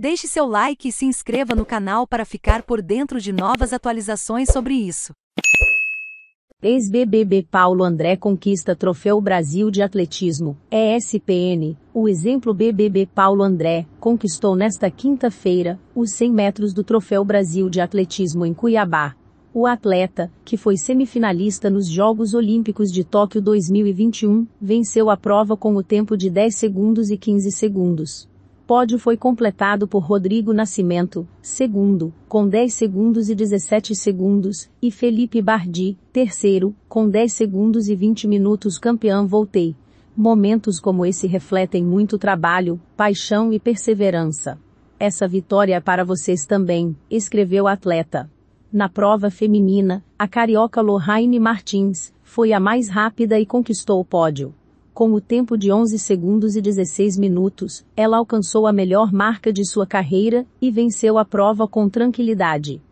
Deixe seu like e se inscreva no canal para ficar por dentro de novas atualizações sobre isso. Ex-BBB Paulo André conquista Troféu Brasil de Atletismo, ESPN. O exemplo BBB Paulo André conquistou nesta quinta-feira os 100 metros do Troféu Brasil de Atletismo em Cuiabá. O atleta, que foi semifinalista nos Jogos Olímpicos de Tóquio 2021, venceu a prova com o tempo de 10 segundos e 15 segundos pódio foi completado por Rodrigo Nascimento, segundo, com 10 segundos e 17 segundos, e Felipe Bardi, terceiro, com 10 segundos e 20 minutos campeão voltei. Momentos como esse refletem muito trabalho, paixão e perseverança. Essa vitória é para vocês também, escreveu a atleta. Na prova feminina, a carioca Lorraine Martins foi a mais rápida e conquistou o pódio. Com o tempo de 11 segundos e 16 minutos, ela alcançou a melhor marca de sua carreira e venceu a prova com tranquilidade.